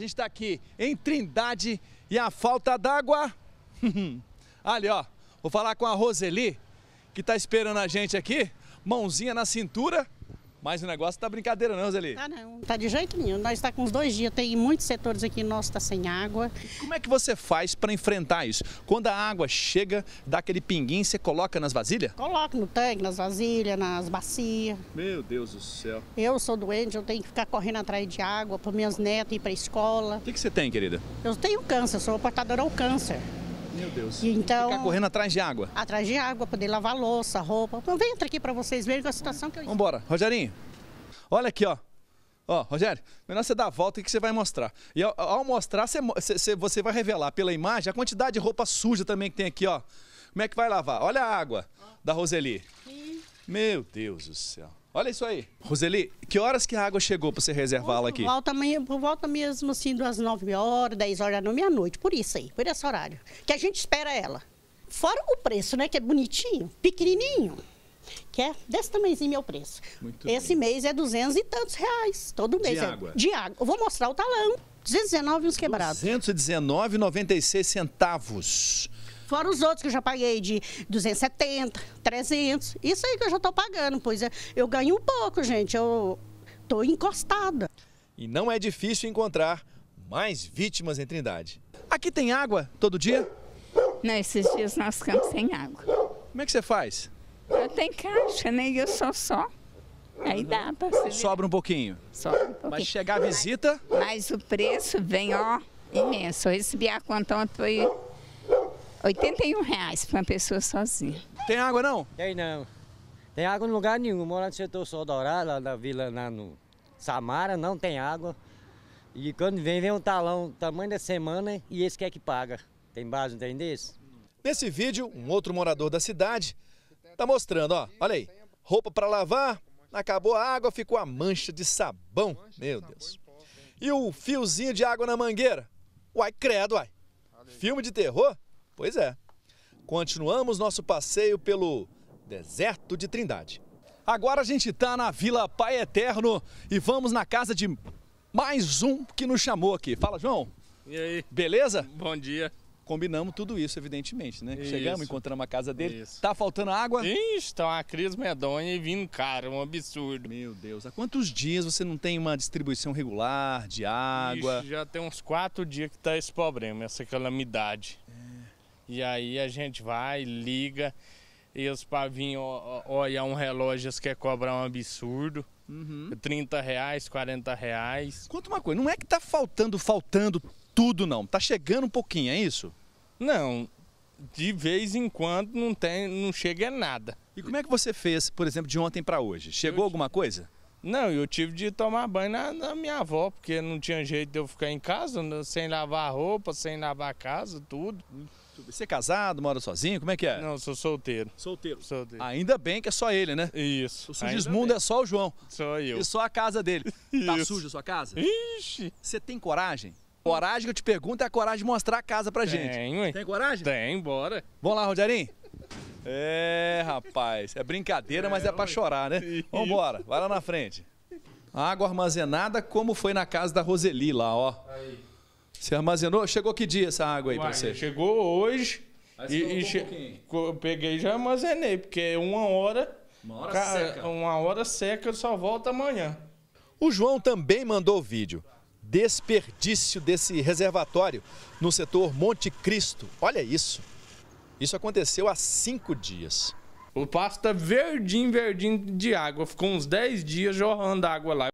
A gente está aqui em Trindade e a falta d'água. Ali, ó. Vou falar com a Roseli, que está esperando a gente aqui. Mãozinha na cintura. Mas o negócio não tá brincadeira não, Zeli. Tá não. Tá de jeito nenhum. Nós está com uns dois dias. Tem muitos setores aqui que tá sem água. Como é que você faz para enfrentar isso? Quando a água chega, dá aquele pinguim, você coloca nas vasilhas? Coloco no tanque, nas vasilhas, nas bacias. Meu Deus do céu. Eu sou doente, eu tenho que ficar correndo atrás de água para minhas netas ir para escola. O que, que você tem, querida? Eu tenho câncer, sou portadora ao câncer. Meu Deus. então, Ficar correndo atrás de água. Atrás de água, poder lavar louça, roupa. Então vem aqui para vocês verem a situação que eu Vambora, Rogerinho. Olha aqui, ó. Ó, Rogério, melhor você dar a volta que você vai mostrar. E ao, ao mostrar, você, você, você vai revelar pela imagem a quantidade de roupa suja também que tem aqui, ó. Como é que vai lavar? Olha a água da Roseli. Meu Deus do céu. Olha isso aí. Roseli, que horas que a água chegou para você reservá-la aqui? Volta, volta mesmo assim, das 9 horas, 10 horas da meia-noite, por isso aí, por esse horário. Que a gente espera ela. Fora o preço, né? Que é bonitinho, pequenininho. Que é desse tamanhozinho meu preço. Muito esse bem. mês é 200 e tantos reais, todo mês. De é, água? De água. Eu vou mostrar o talão. 219 uns quebrados. 219,96 centavos. Fora os outros que eu já paguei de 270, 300. Isso aí que eu já estou pagando, pois é, eu ganho um pouco, gente. Eu estou encostada. E não é difícil encontrar mais vítimas em Trindade. Aqui tem água todo dia? Não, esses dias nós ficamos sem água. Como é que você faz? Eu tenho caixa, né? E eu sou só. Aí dá pra Sobra um pouquinho. Sobra um pouquinho. Mas chegar a visita. Mas, mas o preço vem, ó, imenso. Eu recebi a conta ontem foi 81 reais para uma pessoa sozinha. Tem água não? Tem não. Tem água em lugar nenhum. Mora no setor Dourado, lá na vila, lá no Samara, não tem água. E quando vem, vem um talão, tamanho da semana, e esse quer é que paga. Tem base, não tem desse? Nesse vídeo, um outro morador da cidade está mostrando, ó, olha aí. Roupa para lavar, acabou a água, ficou a mancha de sabão. Meu Deus. E o fiozinho de água na mangueira? Uai, credo, uai. Filme de terror? Pois é. Continuamos nosso passeio pelo deserto de Trindade. Agora a gente está na Vila Pai Eterno e vamos na casa de mais um que nos chamou aqui. Fala, João. E aí? Beleza? Bom dia. Combinamos tudo isso, evidentemente, né? Isso. Chegamos, encontramos a casa dele. Isso. Tá faltando água? Está uma crise medonha e vindo caro, um absurdo. Meu Deus, há quantos dias você não tem uma distribuição regular de água? Ixi, já tem uns quatro dias que está esse problema, essa calamidade. É. E aí a gente vai, liga, e os pavinhos olham um relógio, eles querem cobrar um absurdo. Uhum. 30 reais, 40 reais. Conta uma coisa, não é que tá faltando, faltando tudo não. Tá chegando um pouquinho, é isso? Não, de vez em quando não tem, não chega nada. E como é que você fez, por exemplo, de ontem para hoje? Chegou Eu... alguma coisa? Não, eu tive de tomar banho na, na, minha avó, porque não tinha jeito de eu ficar em casa, né, sem lavar roupa, sem lavar a casa, tudo. Você é casado, mora sozinho, como é que é? Não, sou solteiro. Solteiro. solteiro. Ainda bem que é só ele, né? Isso. O Sigismundo é só o João. Só eu. E só a casa dele. Tá Isso. Tá suja a sua casa? Ixi. Você tem coragem? Coragem que eu te pergunto é a coragem de mostrar a casa pra Tenho, gente. Hein? Tem coragem? Tem, bora. Vamos lá, Rogerinho? É, rapaz. É brincadeira, mas é pra chorar, né? Vambora, vai lá na frente. Água armazenada, como foi na casa da Roseli lá, ó. Você armazenou? Chegou que dia essa água aí Uai, pra você? Chegou hoje. e, e peguei e já armazenei, porque é uma hora. Uma hora seca. Uma hora seca, só volta amanhã. O João também mandou o vídeo. Desperdício desse reservatório no setor Monte Cristo. Olha isso. Isso aconteceu há cinco dias. O pasto tá verdinho, verdinho de água. Ficou uns 10 dias jorrando água lá.